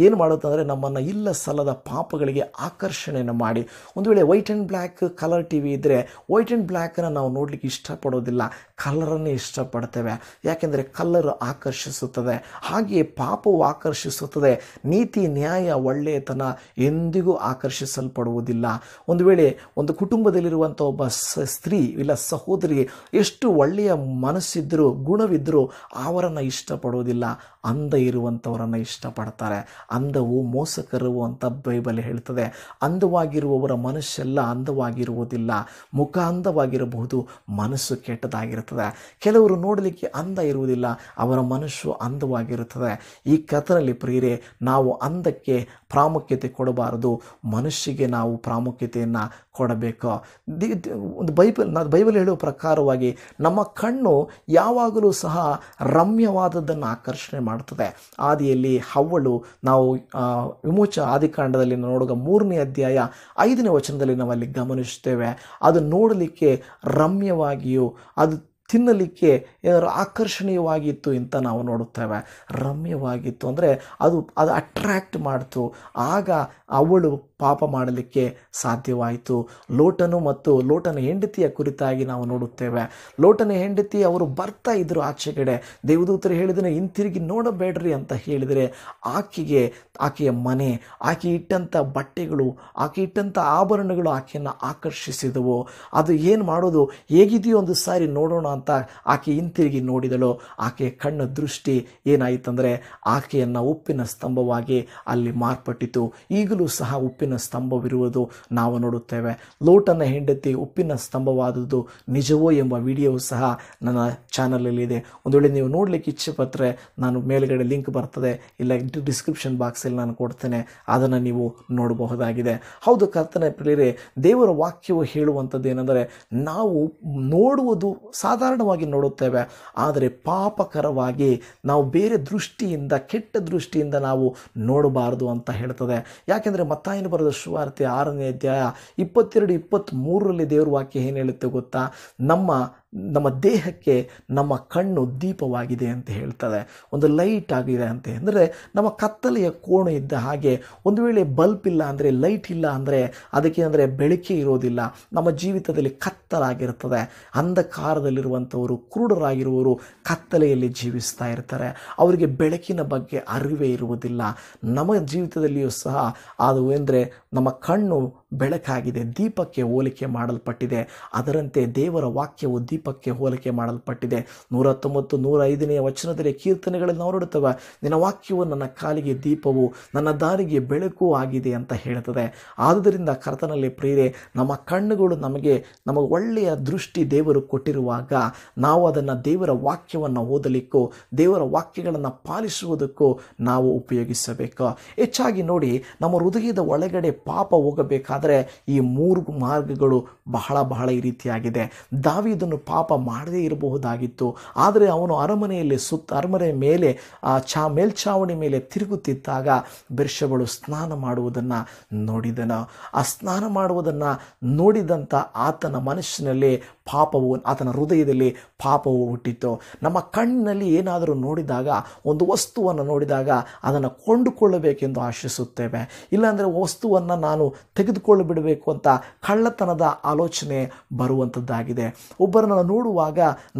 ಏನು ಮಾಡುತ್ತಂದರೆ ನಮ್ಮನ್ನು ಇಲ್ಲ ಸಲ್ಲದ ಪಾಪಗಳಿಗೆ ಆಕರ್ಷಣೆಯನ್ನು ಮಾಡಿ ಒಂದು ವೇಳೆ white and black colour T V ಇದ್ದರೆ ವೈಟ್ ಆ್ಯಂಡ್ ಬ್ಲ್ಯಾಕನ್ನು ನಾವು ನೋಡಲಿಕ್ಕೆ ಇಷ್ಟಪಡೋದಿಲ್ಲ ಕಲ್ಲರನ್ನು ಇಷ್ಟಪಡ್ತೇವೆ ಯಾಕೆಂದರೆ ಕಲ್ಲರು ಆಕರ್ಷಿಸುತ್ತದೆ ಹಾಗೆಯೇ ಪಾಪವು ಆಕರ್ಷಿಸುತ್ತದೆ ನೀತಿ ನ್ಯಾಯ ಒಳ್ಳೆಯತನ ಎಂದಿಗೂ ಆಕರ್ಷಿಸಲ್ಪಡುವುದಿಲ್ಲ ಒಂದು ವೇಳೆ ಒಂದು ಕುಟುಂಬದಲ್ಲಿರುವಂಥ ಒಬ್ಬ ಸ್ತ್ರೀ ಇಲ್ಲ ಸಹೋದರಿ ಎಷ್ಟು ಒಳ್ಳೆಯ ಮನಸ್ಸಿದ್ದರೂ ಗುಣವಿದ್ದರೂ ಅವರನ್ನು ಇಷ್ಟಪಡುವುದಿಲ್ಲ ಅಂಧ ಇರುವಂಥವರನ್ನು ಇಷ್ಟಪಡ್ತಾರೆ ಅಂಧವು ಮೋಸಕರು ಅಂತ ಬೈಬಲ್ ಹೇಳ್ತದೆ ಅಂಧವಾಗಿರುವವರ ಮನಸ್ಸೆಲ್ಲ ಅಂಧವಾಗಿರುವುದಿಲ್ಲ ಮುಖ ಅಂಧವಾಗಿರಬಹುದು ಮನಸ್ಸು ಕೆಟ್ಟದಾಗಿರುತ್ತದೆ ಕೆಲವರು ನೋಡಲಿಕ್ಕೆ ಅಂಧ ಇರುವುದಿಲ್ಲ ಅವರ ಮನಸ್ಸು ಅಂಧವಾಗಿರುತ್ತದೆ ಈ ಕಥನಲ್ಲಿ ಪ್ರಿಯರೇ ನಾವು ಅಂಧಕ್ಕೆ ಪ್ರಾಮುಖ್ಯತೆ ಕೊಡಬಾರದು ಮನುಷ್ಯಗೆ ನಾವು ಪ್ರಾಮುಖ್ಯತೆಯನ್ನು ಕೊಡಬೇಕು ದಿ ಒಂದು ಬೈಬಲ್ ನಾವು ಬೈಬಲ್ ಹೇಳುವ ಪ್ರಕಾರವಾಗಿ ನಮ್ಮ ಕಣ್ಣು ಯಾವಾಗಲೂ ಸಹ ರಮ್ಯವಾದದ್ದನ್ನು ಆಕರ್ಷಣೆ ಮಾಡ್ತದೆ ಆದಿಯಲ್ಲಿ ಹವ್ವಳು ನಾವು ವಿಮೋಚ ಆದಿಕಾಂಡದಲ್ಲಿ ನೋಡುವ ಮೂರನೇ ಅಧ್ಯಾಯ ಐದನೇ ವಚನದಲ್ಲಿ ನಾವಲ್ಲಿ ಗಮನಿಸುತ್ತೇವೆ ಅದು ನೋಡಲಿಕ್ಕೆ ರಮ್ಯವಾಗಿಯೂ ಅದು ತಿನ್ನಲಿಕ್ಕೆ ಏನಾದ್ರು ಆಕರ್ಷಣೀಯವಾಗಿತ್ತು ಅಂತ ನಾವು ನೋಡುತ್ತೇವೆ ರಮ್ಯವಾಗಿತ್ತು ಅಂದರೆ ಅದು ಅದು ಅಟ್ರ್ಯಾಕ್ಟ್ ಮಾಡ್ತು ಆಗ ಅವಳು ಪಾಪ ಮಾಡಲಿಕ್ಕೆ ಸಾಧ್ಯವಾಯಿತು ಲೋಟನು ಮತ್ತು ಲೋಟನ ಹೆಂಡತಿಯ ಕುರಿತಾಗಿ ನಾವು ನೋಡುತ್ತೇವೆ ಲೋಟನ ಹೆಂಡತಿ ಅವರು ಬರ್ತಾ ಇದ್ದರು ಆಚೆಗಡೆ ದೇವದೂತರು ಹೇಳಿದರೆ ಹಿಂತಿರುಗಿ ನೋಡಬೇಡ್ರಿ ಅಂತ ಹೇಳಿದರೆ ಆಕೆಗೆ ಆಕೆಯ ಮನೆ ಆಕೆ ಇಟ್ಟಂಥ ಬಟ್ಟೆಗಳು ಆಕೆ ಇಟ್ಟಂಥ ಆಭರಣಗಳು ಆಕೆಯನ್ನು ಆಕರ್ಷಿಸಿದವು ಅದು ಏನು ಮಾಡೋದು ಹೇಗಿದೆಯೋ ಒಂದು ಸಾರಿ ನೋಡೋಣ ಅಂತ ಆಕೆ ಹಿಂತಿರುಗಿ ನೋಡಿದಳು ಆಕೆಯ ಕಣ್ಣ ದೃಷ್ಟಿ ಏನಾಯಿತಂದರೆ ಆಕೆಯನ್ನು ಉಪ್ಪಿನ ಸ್ತಂಭವಾಗಿ ಅಲ್ಲಿ ಮಾರ್ಪಟ್ಟಿತು ಈಗಲೂ ಸಹ ಉಪ್ಪಿನ ಉಪ್ಪಿನ ಸ್ತಂಭವಿರುವುದು ನಾವು ನೋಡುತ್ತೇವೆ ಲೋಟನ ಹೆಂಡತಿ ಉಪ್ಪಿನ ಸ್ತಂಭವಾದದ್ದು ನಿಜವೋ ಎಂಬ ವಿಡಿಯೋ ಸಹ ನನ್ನ ಚಾನಲಲ್ಲಿದೆ ಒಂದು ವೇಳೆ ನೀವು ನೋಡಲಿಕ್ಕೆ ಇಚ್ಛೆ ಪತ್ರೆ ನಾನು ಮೇಲುಗಡೆ ಲಿಂಕ್ ಬರ್ತದೆ ಇಲ್ಲ ಡಿಸ್ಕ್ರಿಪ್ಷನ್ ಬಾಕ್ಸಲ್ಲಿ ನಾನು ಕೊಡ್ತೇನೆ ಅದನ್ನು ನೀವು ನೋಡಬಹುದಾಗಿದೆ ಹೌದು ಕರ್ತನೆ ಪ್ರಿಯರೇ ದೇವರ ವಾಕ್ಯವು ಹೇಳುವಂಥದ್ದು ಏನೆಂದರೆ ನಾವು ನೋಡುವುದು ಸಾಧಾರಣವಾಗಿ ನೋಡುತ್ತೇವೆ ಆದರೆ ಪಾಪಕರವಾಗಿ ನಾವು ಬೇರೆ ದೃಷ್ಟಿಯಿಂದ ಕೆಟ್ಟ ದೃಷ್ಟಿಯಿಂದ ನಾವು ನೋಡಬಾರದು ಅಂತ ಹೇಳ್ತದೆ ಯಾಕೆಂದರೆ ಮತ್ತಾಯನ ಬರೆದ ಸುವಾರ್ತೆ ಆರನೇ ಅಧ್ಯಾಯ ಇಪ್ಪತ್ತೆರಡು ಮೂರರಲ್ಲಿ ದೇವ್ರ ವಾಕ್ಯ ಏನು ಹೇಳುತ್ತೆ ಗೊತ್ತಾ ನಮ್ಮ ನಮ್ಮ ದೇಹಕ್ಕೆ ನಮ್ಮ ಕಣ್ಣು ದೀಪವಾಗಿದೆ ಅಂತ ಹೇಳ್ತಾರೆ ಒಂದು ಲೈಟ್ ಆಗಿದೆ ಅಂತ ಅಂದರೆ ನಮ್ಮ ಕತ್ತಲೆಯ ಕೋಣೆ ಇದ್ದ ಹಾಗೆ ಒಂದು ವೇಳೆ ಬಲ್ಬ್ ಇಲ್ಲ ಅಂದರೆ ಲೈಟ್ ಇಲ್ಲ ಅಂದರೆ ಅದಕ್ಕೆ ಅಂದರೆ ಬೆಳಕೆ ಇರೋದಿಲ್ಲ ನಮ್ಮ ಜೀವಿತದಲ್ಲಿ ಕತ್ತಲಾಗಿರ್ತದೆ ಅಂಧಕಾರದಲ್ಲಿರುವಂಥವರು ಕ್ರೂಡರಾಗಿರುವವರು ಕತ್ತಲೆಯಲ್ಲಿ ಜೀವಿಸ್ತಾ ಇರ್ತಾರೆ ಅವರಿಗೆ ಬೆಳಕಿನ ಬಗ್ಗೆ ಅರಿವೇ ಇರುವುದಿಲ್ಲ ನಮ್ಮ ಜೀವಿತದಲ್ಲಿಯೂ ಸಹ ಅದು ಅಂದರೆ ನಮ್ಮ ಕಣ್ಣು ಬೆಳಕಾಗಿದೆ ದೀಪಕ್ಕೆ ಹೋಲಿಕೆ ಮಾಡಲ್ಪಟ್ಟಿದೆ ಅದರಂತೆ ದೇವರ ವಾಕ್ಯವು ದೀಪಕ್ಕೆ ಹೋಲಿಕೆ ಮಾಡಲ್ಪಟ್ಟಿದೆ ನೂರ ಹತ್ತೊಂಬತ್ತು ನೂರ ಐದನೆಯ ವಚನದಲ್ಲಿ ಕೀರ್ತನೆಗಳನ್ನು ಹೊರಡುತ್ತವೆ ನೋಡುತ್ತವೆ ನಿನ್ನ ವಾಕ್ಯವು ನನ್ನ ಕಾಲಿಗೆ ದೀಪವು ನನ್ನ ದಾರಿಗೆ ಬೆಳಕು ಆಗಿದೆ ಅಂತ ಹೇಳ್ತದೆ ಆದುದರಿಂದ ಕರ್ತನಲ್ಲಿ ಪ್ರೇರೆ ನಮ್ಮ ಕಣ್ಣುಗಳು ನಮಗೆ ನಮಗೆ ಒಳ್ಳೆಯ ದೃಷ್ಟಿ ದೇವರು ಕೊಟ್ಟಿರುವಾಗ ನಾವು ಅದನ್ನು ದೇವರ ವಾಕ್ಯವನ್ನು ಓದಲಿಕ್ಕೂ ದೇವರ ವಾಕ್ಯಗಳನ್ನು ಪಾಲಿಸುವುದಕ್ಕೂ ನಾವು ಉಪಯೋಗಿಸಬೇಕು ಹೆಚ್ಚಾಗಿ ನೋಡಿ ನಮ್ಮ ಹೃದಯದ ಒಳಗಡೆ ಪಾಪ ಹೋಗಬೇಕು ಆದರೆ ಈ ಮೂರು ಮಾರ್ಗಗಳು ಬಹಳ ಬಹಳ ಈ ರೀತಿಯಾಗಿದೆ ದಾವಿದನ್ನು ಪಾಪ ಮಾಡದೇ ಇರಬಹುದಾಗಿತ್ತು ಆದರೆ ಅವನು ಅರಮನೆಯಲ್ಲಿ ಸುತ್ತ ಅರಮನೆ ಮೇಲೆ ಆ ಚಾ ಮೇಲ್ಛಾವಣಿ ಮೇಲೆ ತಿರುಗುತ್ತಿದ್ದಾಗ ಬೆರ್ಷಗಳು ಸ್ನಾನ ಮಾಡುವುದನ್ನು ನೋಡಿದನು ಆ ಸ್ನಾನ ಮಾಡುವುದನ್ನು ನೋಡಿದಂಥ ಆತನ ಮನಸ್ಸಿನಲ್ಲಿ ಪಾಪವು ಆತನ ಹೃದಯದಲ್ಲಿ ಪಾಪವು ಹುಟ್ಟಿತ್ತು ನಮ್ಮ ಕಣ್ಣಿನಲ್ಲಿ ಏನಾದರೂ ನೋಡಿದಾಗ ಒಂದು ವಸ್ತುವನ್ನು ನೋಡಿದಾಗ ಅದನ್ನು ಕೊಂಡುಕೊಳ್ಳಬೇಕೆಂದು ಆಶಿಸುತ್ತೇವೆ ಇಲ್ಲಾಂದರೆ ವಸ್ತುವನ್ನು ನಾನು ತೆಗೆದುಕೊಳ್ಳಿಬಿಡಬೇಕು ಅಂತ ಕಳ್ಳತನದ ಆಲೋಚನೆ ಬರುವಂಥದ್ದಾಗಿದೆ ಒಬ್ಬರನ್ನು ನೋಡುವಾಗ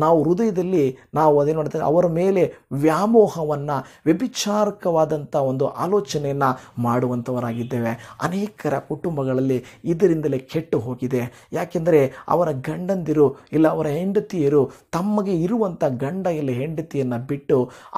ನಾವು ಹೃದಯದಲ್ಲಿ ನಾವು ಅದೇನು ಮಾಡ್ತೇವೆ ಅವರ ಮೇಲೆ ವ್ಯಾಮೋಹವನ್ನು ವ್ಯಭಿಚಾರಕವಾದಂಥ ಒಂದು ಆಲೋಚನೆಯನ್ನು ಮಾಡುವಂಥವರಾಗಿದ್ದೇವೆ ಅನೇಕರ ಕುಟುಂಬಗಳಲ್ಲಿ ಇದರಿಂದಲೇ ಕೆಟ್ಟು ಹೋಗಿದೆ ಯಾಕೆಂದರೆ ಅವರ ಗಂಡಂದಿರು ಇಲ್ಲ ಅವರ ಹೆಂಡತಿಯರು ತಮಗೆ ಇರುವಂಥ ಗಂಡ ಇಲ್ಲ ಹೆಂಡತಿಯನ್ನು ಬಿಟ್ಟು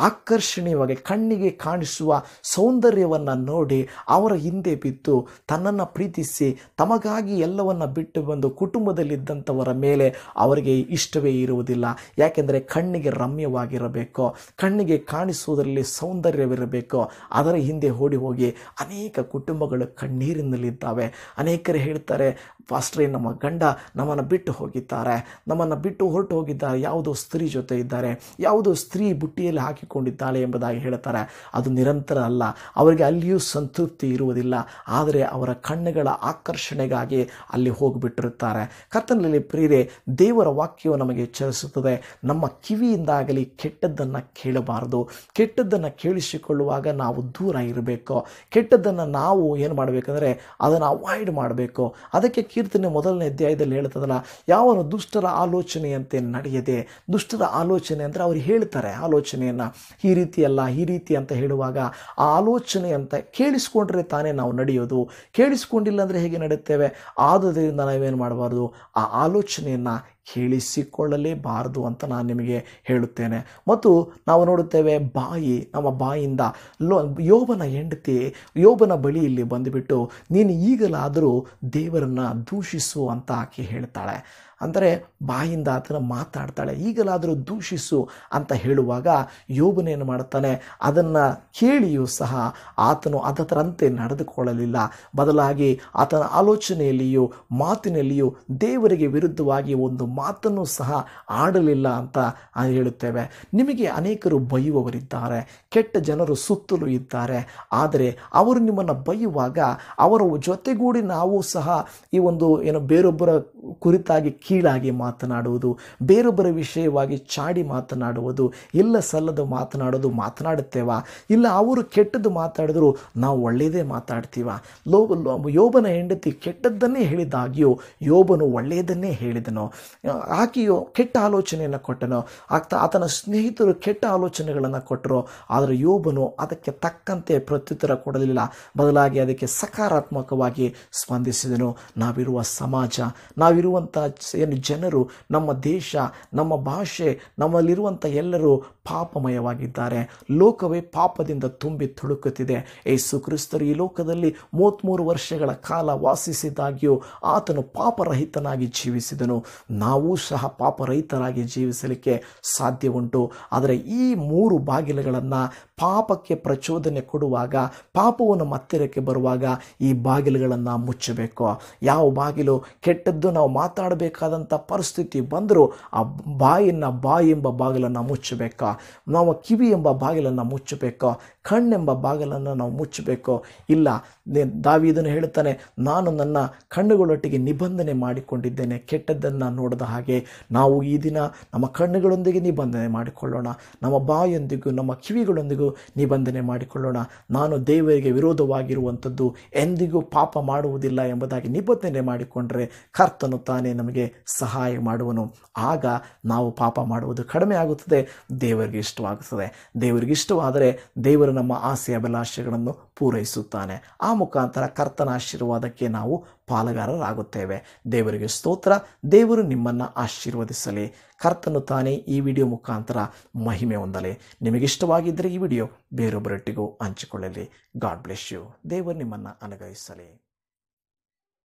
ಆಕರ್ಷಣೀಯವಾಗಿ ಕಣ್ಣಿಗೆ ಕಾಣಿಸುವ ಸೌಂದರ್ಯವನ್ನು ನೋಡಿ ಅವರ ಹಿಂದೆ ಬಿದ್ದು ತನ್ನನ್ನು ಪ್ರೀತಿಸಿ ತಮಗಾಗಿ ಎಲ್ಲವನ್ನು ಬಿಟ್ಟು ಬಂದು ಕುಟುಂಬದಲ್ಲಿದ್ದಂಥವರ ಮೇಲೆ ಅವರಿಗೆ ಇಷ್ಟವೇ ಇರುವುದಿಲ್ಲ ಯಾಕೆಂದರೆ ಕಣ್ಣಿಗೆ ರಮ್ಯವಾಗಿರಬೇಕು ಕಣ್ಣಿಗೆ ಕಾಣಿಸುವುದರಲ್ಲಿ ಸೌಂದರ್ಯವಿರಬೇಕು ಅದರ ಹಿಂದೆ ಓಡಿ ಹೋಗಿ ಅನೇಕ ಕುಟುಂಬಗಳು ಕಣ್ಣೀರಿನಲ್ಲಿದ್ದಾವೆ ಅನೇಕರು ಹೇಳ್ತಾರೆ ಫಾಸ್ಟ್ರೇ ನಮ್ಮ ಗಂಡ ನಮ್ಮನ್ನು ಬಿಟ್ಟು ಹೋಗಿದ್ದಾರೆ ಇದ್ದಾರೆ ನಮ್ಮನ್ನು ಬಿಟ್ಟು ಹೊರಟು ಹೋಗಿದ್ದಾರೆ ಯಾವುದೋ ಸ್ತ್ರೀ ಜೊತೆ ಇದ್ದಾರೆ ಯಾವುದೋ ಸ್ತ್ರೀ ಬುಟ್ಟಿಯಲ್ಲಿ ಹಾಕಿಕೊಂಡಿದ್ದಾಳೆ ಎಂಬುದಾಗಿ ಹೇಳ್ತಾರೆ ಅದು ನಿರಂತರ ಅಲ್ಲ ಅವರಿಗೆ ಅಲ್ಲಿಯೂ ಸಂತೃಪ್ತಿ ಇರುವುದಿಲ್ಲ ಆದರೆ ಅವರ ಕಣ್ಣುಗಳ ಆಕರ್ಷಣೆಗಾಗಿ ಅಲ್ಲಿ ಹೋಗಿಬಿಟ್ಟಿರುತ್ತಾರೆ ಕರ್ತನಲ್ಲಿ ಪ್ರೀರೆ ದೇವರ ವಾಕ್ಯವು ನಮಗೆ ಎಚ್ಚರಿಸುತ್ತದೆ ನಮ್ಮ ಕಿವಿಯಿಂದಾಗಲಿ ಕೆಟ್ಟದ್ದನ್ನು ಕೇಳಬಾರದು ಕೆಟ್ಟದ್ದನ್ನು ಕೇಳಿಸಿಕೊಳ್ಳುವಾಗ ನಾವು ದೂರ ಇರಬೇಕು ಕೆಟ್ಟದ್ದನ್ನು ನಾವು ಏನು ಮಾಡಬೇಕಂದ್ರೆ ಅದನ್ನು ಅವಾಯ್ಡ್ ಮಾಡಬೇಕು ಅದಕ್ಕೆ ಕೀರ್ತನೆ ಮೊದಲನೇ ಅಧ್ಯಾಯದಲ್ಲಿ ಹೇಳ್ತದಲ್ಲ ಯಾವನು ದುಷ್ಟರ ಆಲೋಚನೆಯಂತೆ ನಡೆಯದೆ ದುಷ್ಟರ ಆಲೋಚನೆ ಅಂದರೆ ಅವ್ರು ಹೇಳ್ತಾರೆ ಆಲೋಚನೆಯನ್ನು ಈ ರೀತಿ ಅಲ್ಲ ಈ ರೀತಿ ಅಂತ ಹೇಳುವಾಗ ಆ ಆಲೋಚನೆ ಅಂತ ಕೇಳಿಸ್ಕೊಂಡ್ರೆ ತಾನೇ ನಾವು ನಡೆಯೋದು ಕೇಳಿಸ್ಕೊಂಡಿಲ್ಲ ಅಂದರೆ ಹೇಗೆ ನಡೆಯುತ್ತೇವೆ ಆದುದರಿಂದ ನಾವೇನು ಮಾಡಬಾರ್ದು ಆ ಆಲೋಚನೆಯನ್ನು ಕೇಳಿಸಿಕೊಳ್ಳಲೇಬಾರದು ಅಂತ ನಾನು ನಿಮಗೆ ಹೇಳುತ್ತೇನೆ ಮತ್ತು ನಾವು ನೋಡುತ್ತೇವೆ ಬಾಯಿ ನಮ್ಮ ಬಾಯಿಂದ ಲೋ ಯೋಬನ ಹೆಂಡತಿ ಯೋಬನ ಬಳಿ ಇಲ್ಲಿ ಬಂದುಬಿಟ್ಟು ನೀನು ಈಗಲಾದರೂ ದೇವರನ್ನು ದೂಷಿಸು ಅಂತ ಆಕೆ ಹೇಳ್ತಾಳೆ ಅಂದರೆ ಬಾಯಿಂದ ಆತನ ಮಾತಾಡ್ತಾಳೆ ಈಗಲಾದರೂ ದೂಷಿಸು ಅಂತ ಹೇಳುವಾಗ ಯೋಬನೇನು ಮಾಡ್ತಾನೆ ಅದನ್ನು ಕೇಳಿಯೂ ಸಹ ಆತನು ಅದರಂತೆ ನಡೆದುಕೊಳ್ಳಲಿಲ್ಲ ಬದಲಾಗಿ ಆತನ ಆಲೋಚನೆಯಲ್ಲಿಯೂ ಮಾತಿನಲ್ಲಿಯೂ ದೇವರಿಗೆ ವಿರುದ್ಧವಾಗಿ ಒಂದು ಮಾತನ್ನು ಸಹ ಆಡಲಿಲ್ಲ ಅಂತ ಹೇಳುತ್ತೇವೆ ನಿಮಗೆ ಅನೇಕರು ಬೈಯುವವರಿದ್ದಾರೆ ಕೆಟ್ಟ ಜನರು ಸುತ್ತಲೂ ಇದ್ದಾರೆ ಆದರೆ ಅವರು ನಿಮ್ಮನ್ನು ಬೈಯುವಾಗ ಅವರ ಜೊತೆಗೂಡಿ ನಾವು ಸಹ ಈ ಒಂದು ಏನು ಬೇರೊಬ್ಬರ ಕುರಿತಾಗಿ ಕೀಳಾಗಿ ಮಾತನಾಡುವುದು ಬೇರೊಬ್ಬರ ವಿಷಯವಾಗಿ ಚಾಡಿ ಮಾತನಾಡುವುದು ಇಲ್ಲ ಸಲ್ಲದು ಮಾತನಾಡೋದು ಮಾತನಾಡುತ್ತೇವಾ ಇಲ್ಲ ಅವರು ಕೆಟ್ಟದ್ದು ಮಾತಾಡಿದ್ರು ನಾವು ಒಳ್ಳೆಯದೇ ಮಾತಾಡ್ತೀವ ಲೋ ಯೋಬನ ಹೆಂಡತಿ ಕೆಟ್ಟದ್ದನ್ನೇ ಹೇಳಿದಾಗಿಯೂ ಯೋಬನು ಒಳ್ಳೆಯದನ್ನೇ ಹೇಳಿದನು ಆಕೆಯೋ ಕೆಟ್ಟ ಆಲೋಚನೆಯನ್ನು ಕೊಟ್ಟನು ಆಗ್ತಾ ಆತನ ಸ್ನೇಹಿತರು ಕೆಟ್ಟ ಆಲೋಚನೆಗಳನ್ನು ಕೊಟ್ಟರು ಆದರೆ ಯೋಬನು ಅದಕ್ಕೆ ತಕ್ಕಂತೆ ಪ್ರತ್ಯುತ್ತರ ಕೊಡಲಿಲ್ಲ ಬದಲಾಗಿ ಅದಕ್ಕೆ ಸಕಾರಾತ್ಮಕವಾಗಿ ಸ್ಪಂದಿಸಿದನು ನಾವಿರುವ ಸಮಾಜ ನಾವು ನಾವಿರುವಂಥ ಏನು ಜನರು ನಮ್ಮ ದೇಶ ನಮ್ಮ ಭಾಷೆ ನಮ್ಮಲ್ಲಿರುವಂಥ ಎಲ್ಲರೂ ಪಾಪಮಯವಾಗಿದ್ದಾರೆ ಲೋಕವೇ ಪಾಪದಿಂದ ತುಂಬಿ ತುಳುಕುತ್ತಿದೆ ಯೇಸು ಕ್ರಿಸ್ತರು ಈ ಲೋಕದಲ್ಲಿ ಮೂವತ್ತ್ಮೂರು ವರ್ಷಗಳ ಕಾಲ ವಾಸಿಸಿದ್ದಾಗಿಯೂ ಆತನು ಪಾಪರಹಿತನಾಗಿ ಜೀವಿಸಿದನು ನಾವೂ ಸಹ ಪಾಪರಹಿತರಾಗಿ ಜೀವಿಸಲಿಕ್ಕೆ ಸಾಧ್ಯ ಉಂಟು ಆದರೆ ಈ ಮೂರು ಬಾಗಿಲುಗಳನ್ನು ಪಾಪಕ್ಕೆ ಪ್ರಚೋದನೆ ಕೊಡುವಾಗ ಪಾಪವನ್ನು ಮತ್ತಿರಕ್ಕೆ ಬರುವಾಗ ಈ ಬಾಗಿಲುಗಳನ್ನು ಮುಚ್ಚಬೇಕು ಯಾವ ಬಾಗಿಲು ಕೆಟ್ಟದ್ದು ನಾವು ಮಾತಾಡಬೇಕಾದಂಥ ಪರಿಸ್ಥಿತಿ ಬಂದರೂ ಆ ಬಾಯಿನ ಬಾಯಿ ಎಂಬ ಬಾಗಿಲನ್ನು ಮುಚ್ಚಬೇಕಾ ನಾವು ಕಿವಿ ಎಂಬ ಬಾಗಿಲನ್ನು ಮುಚ್ಚಬೇಕೋ ಕಣ್ಣೆಂಬ ಬಾಗಿಲನ್ನು ನಾವು ಮುಚ್ಚಬೇಕೋ ಇಲ್ಲ ದಾವಿ ಇದನ್ನು ಹೇಳುತ್ತಾನೆ ನಾನು ನನ್ನ ಕಣ್ಣುಗಳೊಟ್ಟಿಗೆ ನಿಬಂಧನೆ ಮಾಡಿಕೊಂಡಿದ್ದೇನೆ ಕೆಟ್ಟದ್ದನ್ನು ನೋಡದ ಹಾಗೆ ನಾವು ಈ ದಿನ ನಮ್ಮ ಕಣ್ಣುಗಳೊಂದಿಗೆ ನಿಬಂಧನೆ ಮಾಡಿಕೊಳ್ಳೋಣ ನಮ್ಮ ಬಾಯೊಂದಿಗೂ ನಮ್ಮ ಕಿವಿಗಳೊಂದಿಗೂ ನಿಬಂಧನೆ ಮಾಡಿಕೊಳ್ಳೋಣ ನಾನು ದೇವರಿಗೆ ವಿರೋಧವಾಗಿರುವಂಥದ್ದು ಎಂದಿಗೂ ಪಾಪ ಮಾಡುವುದಿಲ್ಲ ಎಂಬುದಾಗಿ ನಿಬಂಧನೆ ಮಾಡಿಕೊಂಡರೆ ಕರ್ತನು ತಾನೇ ನಮಗೆ ಸಹಾಯ ಮಾಡುವನು ಆಗ ನಾವು ಪಾಪ ಮಾಡುವುದು ಕಡಿಮೆ ಆಗುತ್ತದೆ ದೇವರು ದೇವರಿಗೆ ಇಷ್ಟವಾಗುತ್ತದೆ ದೇವರಿಗೆ ಇಷ್ಟವಾದರೆ ದೇವರು ನಮ್ಮ ಆಸೆ ಅಭಿಲಾಷೆಗಳನ್ನು ಪೂರೈಸುತ್ತಾನೆ ಆ ಮುಖಾಂತರ ಕರ್ತನ ಆಶೀರ್ವಾದಕ್ಕೆ ನಾವು ಪಾಲುಗಾರರಾಗುತ್ತೇವೆ ದೇವರಿಗೆ ಸ್ತೋತ್ರ ದೇವರು ನಿಮ್ಮನ್ನು ಆಶೀರ್ವದಿಸಲಿ ಕರ್ತನು ತಾನೇ ಈ ವಿಡಿಯೋ ಮುಖಾಂತರ ಮಹಿಮೆ ಹೊಂದಲಿ ನಿಮಗಿಷ್ಟವಾಗಿದ್ದರೆ ಈ ವಿಡಿಯೋ ಬೇರೊಬ್ಬರೊಟ್ಟಿಗೂ ಹಂಚಿಕೊಳ್ಳಲಿ ಗಾಡ್ ಬ್ಲೆಸ್ ಯು ದೇವರು ನಿಮ್ಮನ್ನು ಅನುಗ್ರಹಿಸಲಿ